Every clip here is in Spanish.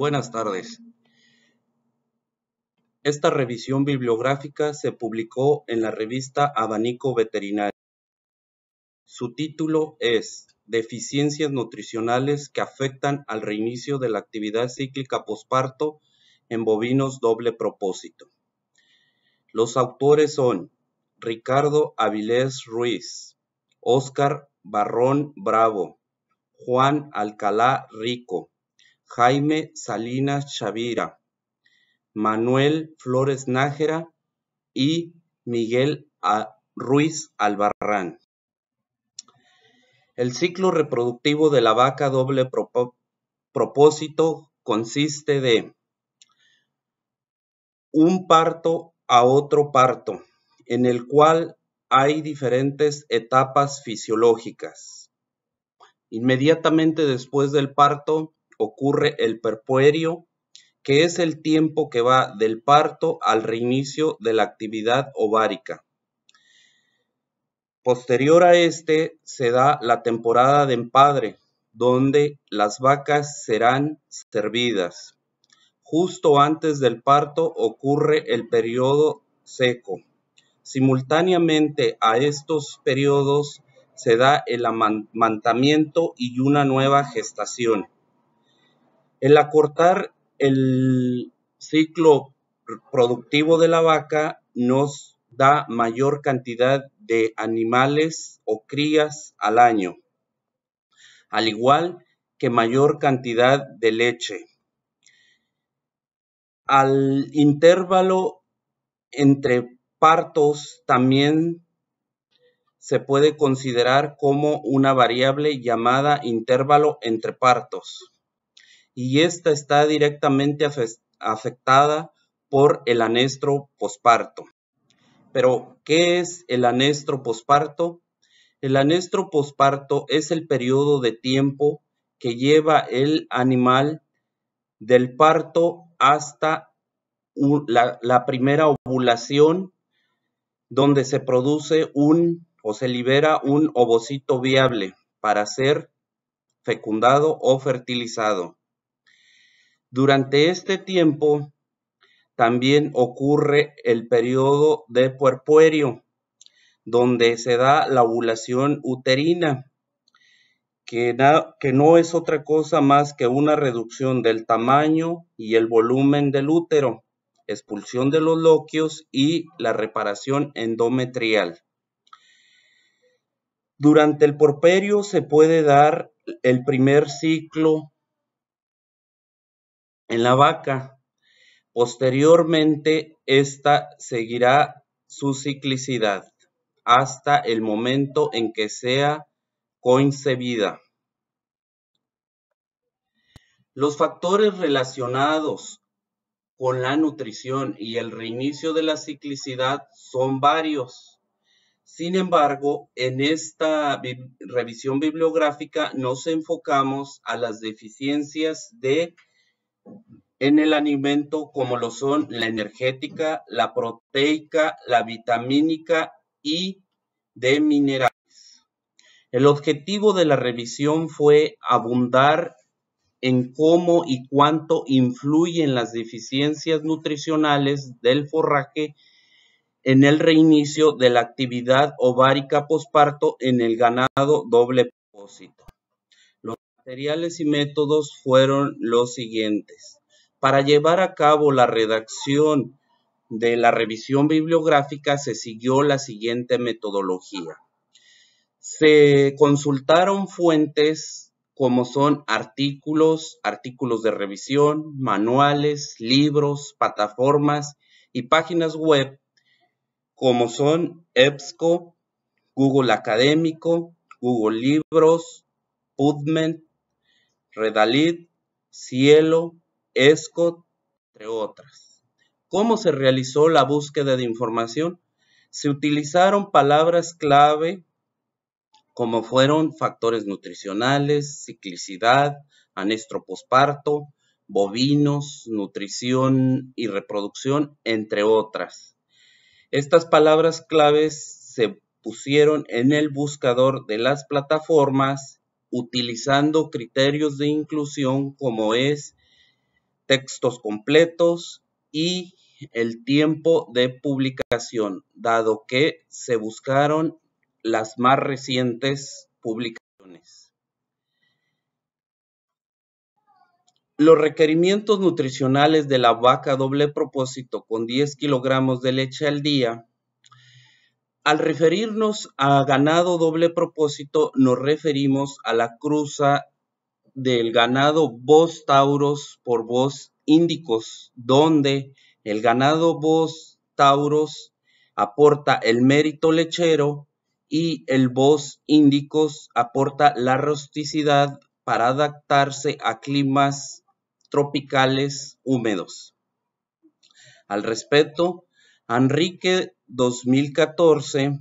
Buenas tardes. Esta revisión bibliográfica se publicó en la revista Abanico Veterinario. Su título es Deficiencias nutricionales que afectan al reinicio de la actividad cíclica posparto en bovinos doble propósito. Los autores son Ricardo Avilés Ruiz, Óscar Barrón Bravo, Juan Alcalá Rico, Jaime Salinas Chavira, Manuel Flores Nájera y Miguel Ruiz Albarrán. El ciclo reproductivo de la vaca doble propósito consiste de un parto a otro parto, en el cual hay diferentes etapas fisiológicas. Inmediatamente después del parto ocurre el perpuerio, que es el tiempo que va del parto al reinicio de la actividad ovárica. Posterior a este se da la temporada de empadre, donde las vacas serán servidas. Justo antes del parto ocurre el periodo seco. Simultáneamente a estos periodos se da el amantamiento y una nueva gestación. El acortar el ciclo productivo de la vaca nos da mayor cantidad de animales o crías al año, al igual que mayor cantidad de leche. Al intervalo entre partos también se puede considerar como una variable llamada intervalo entre partos y esta está directamente afectada por el anestro posparto. Pero, ¿qué es el anestro posparto? El anestro posparto es el periodo de tiempo que lleva el animal del parto hasta la, la primera ovulación, donde se produce un o se libera un ovocito viable para ser fecundado o fertilizado. Durante este tiempo también ocurre el periodo de puerperio, donde se da la ovulación uterina, que, no es otra cosa más que una reducción del tamaño y el volumen del útero, expulsión de los loquios y la reparación endometrial. Durante el porperio se puede dar el primer ciclo en la vaca. Posteriormente, ésta seguirá su ciclicidad hasta el momento en que sea concebida. Los factores relacionados con la nutrición y el reinicio de la ciclicidad son varios. Sin embargo, en esta revisión bibliográfica nos enfocamos a las deficiencias de en el alimento como lo son la energética, la proteica, la vitamínica y de minerales. El objetivo de la revisión fue abundar en cómo y cuánto influyen las deficiencias nutricionales del forraje en el reinicio de la actividad ovárica posparto en el ganado doble propósito materiales y métodos fueron los siguientes. Para llevar a cabo la redacción de la revisión bibliográfica se siguió la siguiente metodología. Se consultaron fuentes como son artículos, artículos de revisión, manuales, libros, plataformas y páginas web como son EBSCO, Google Académico, Google Libros, PubMed, Redalit, Cielo, Escot, entre otras. ¿Cómo se realizó la búsqueda de información? Se utilizaron palabras clave como fueron factores nutricionales, ciclicidad, anestro posparto, bovinos, nutrición y reproducción, entre otras. Estas palabras claves se pusieron en el buscador de las plataformas utilizando criterios de inclusión como es textos completos y el tiempo de publicación, dado que se buscaron las más recientes publicaciones. Los requerimientos nutricionales de la vaca doble propósito con 10 kilogramos de leche al día al referirnos a ganado doble propósito, nos referimos a la cruza del ganado Bos Tauros por Bos Índicos, donde el ganado Bos Tauros aporta el mérito lechero y el Bos Índicos aporta la rusticidad para adaptarse a climas tropicales húmedos. Al respecto, Enrique 2014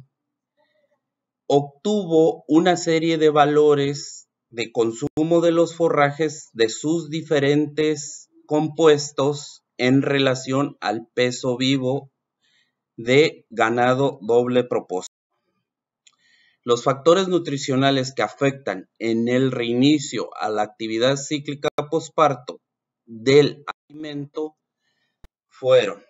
obtuvo una serie de valores de consumo de los forrajes de sus diferentes compuestos en relación al peso vivo de ganado doble propósito. Los factores nutricionales que afectan en el reinicio a la actividad cíclica posparto del alimento fueron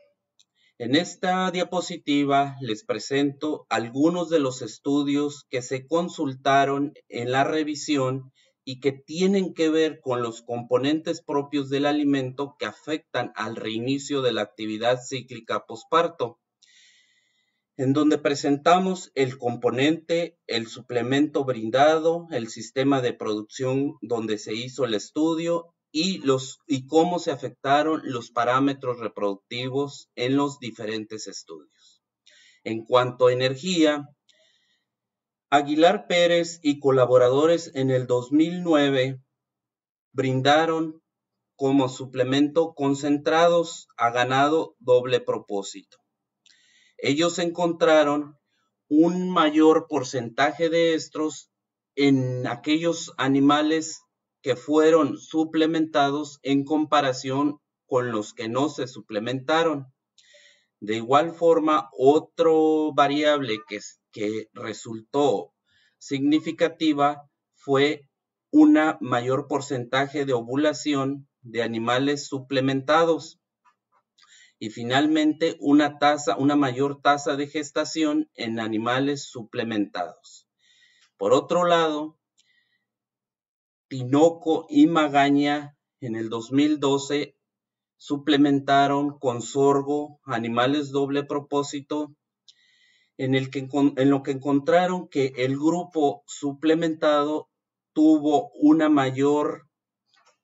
en esta diapositiva les presento algunos de los estudios que se consultaron en la revisión y que tienen que ver con los componentes propios del alimento que afectan al reinicio de la actividad cíclica posparto, en donde presentamos el componente, el suplemento brindado, el sistema de producción donde se hizo el estudio y, los, y cómo se afectaron los parámetros reproductivos en los diferentes estudios. En cuanto a energía, Aguilar Pérez y colaboradores en el 2009 brindaron como suplemento concentrados a ganado doble propósito. Ellos encontraron un mayor porcentaje de estros en aquellos animales fueron suplementados en comparación con los que no se suplementaron. De igual forma, otra variable que, resultó significativa fue un mayor porcentaje de ovulación de animales suplementados y finalmente una una mayor tasa de gestación en animales suplementados. Por otro lado, Pinoco y Magaña en el 2012 suplementaron con sorgo animales doble propósito, en, el que, en lo que encontraron que el grupo suplementado tuvo una mayor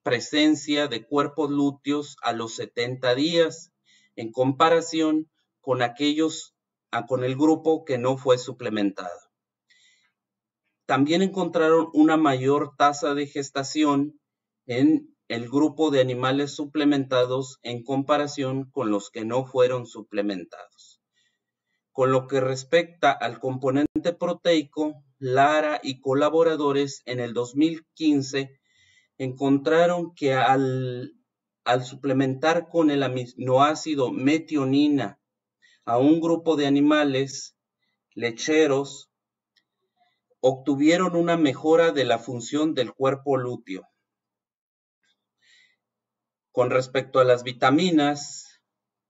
presencia de cuerpos lúteos a los 70 días, en comparación con aquellos, con el grupo que no fue suplementado. También encontraron una mayor tasa de gestación en el grupo de animales suplementados en comparación con los que no fueron suplementados. Con lo que respecta al componente proteico, Lara y colaboradores en el 2015 encontraron que al, al suplementar con el aminoácido metionina a un grupo de animales lecheros obtuvieron una mejora de la función del cuerpo lúteo. Con respecto a las vitaminas,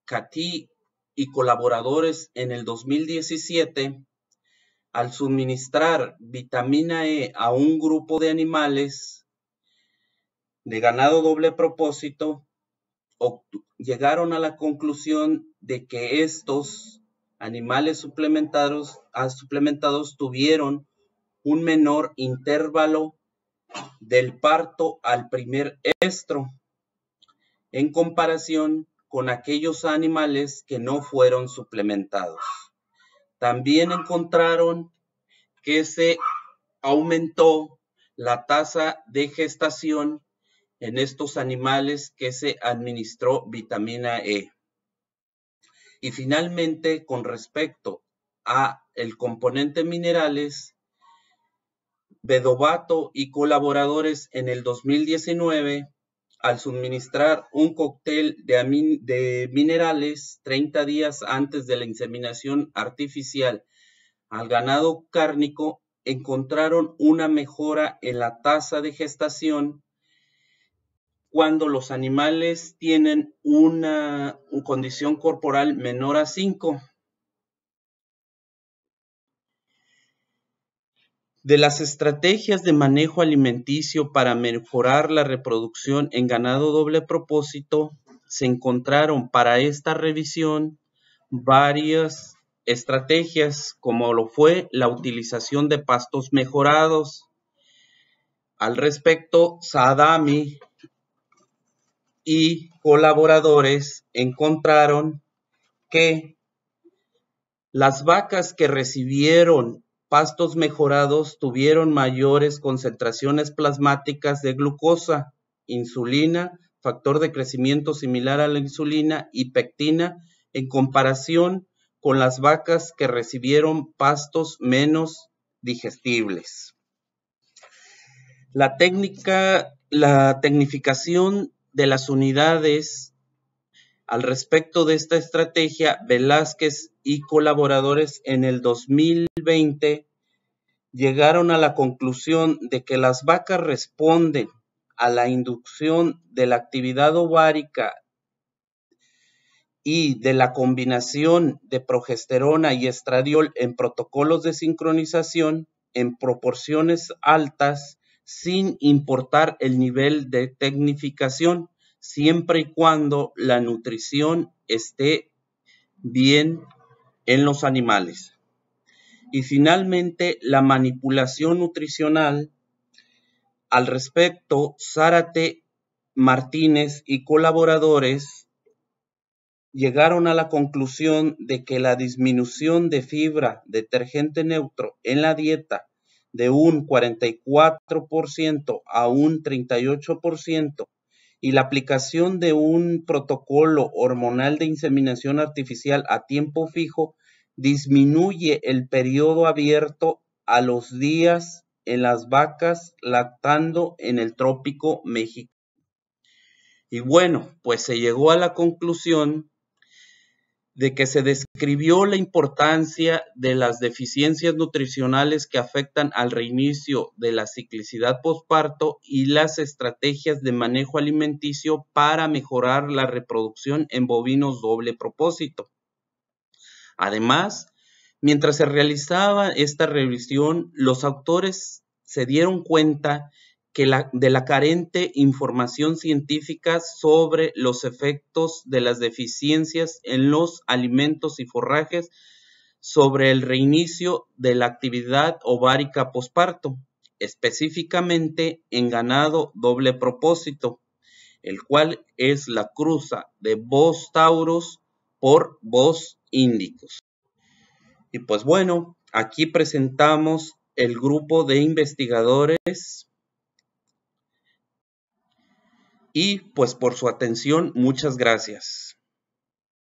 Cati y colaboradores en el 2017, al suministrar vitamina E a un grupo de animales de ganado doble propósito, llegaron a la conclusión de que estos animales suplementados, ah, suplementados tuvieron un menor intervalo del parto al primer estro, en comparación con aquellos animales que no fueron suplementados. También encontraron que se aumentó la tasa de gestación en estos animales que se administró vitamina E. Y finalmente, con respecto a el componente minerales, Bedovato y colaboradores en el 2019 al suministrar un cóctel de, de minerales 30 días antes de la inseminación artificial al ganado cárnico, encontraron una mejora en la tasa de gestación cuando los animales tienen una condición corporal menor a 5 de las estrategias de manejo alimenticio para mejorar la reproducción en ganado doble propósito, se encontraron para esta revisión varias estrategias, como lo fue la utilización de pastos mejorados. Al respecto, Sadami y colaboradores encontraron que las vacas que recibieron pastos mejorados tuvieron mayores concentraciones plasmáticas de glucosa, insulina, factor de crecimiento similar a la insulina y pectina en comparación con las vacas que recibieron pastos menos digestibles. La técnica, la tecnificación de las unidades al respecto de esta estrategia, Velázquez y colaboradores en el 2020 llegaron a la conclusión de que las vacas responden a la inducción de la actividad ovárica y de la combinación de progesterona y estradiol en protocolos de sincronización en proporciones altas sin importar el nivel de tecnificación, siempre y cuando la nutrición esté bien en los animales. Y finalmente, la manipulación nutricional. Al respecto, Zárate, Martínez y colaboradores llegaron a la conclusión de que la disminución de fibra detergente neutro en la dieta de un 44% a un 38% y la aplicación de un protocolo hormonal de inseminación artificial a tiempo fijo disminuye el periodo abierto a los días en las vacas lactando en el trópico mexicano. Y bueno, pues se llegó a la conclusión de que se describió la importancia de las deficiencias nutricionales que afectan al reinicio de la ciclicidad posparto y las estrategias de manejo alimenticio para mejorar la reproducción en bovinos doble propósito. Además, mientras se realizaba esta revisión, los autores se dieron cuenta que de la carente información científica sobre los efectos de las deficiencias en los alimentos y forrajes sobre el reinicio de la actividad ovárica posparto, específicamente en ganado doble propósito, el cual es la cruza de vos tauros por vos índicos. Y pues bueno, aquí presentamos el grupo de investigadores y pues por su atención, muchas gracias.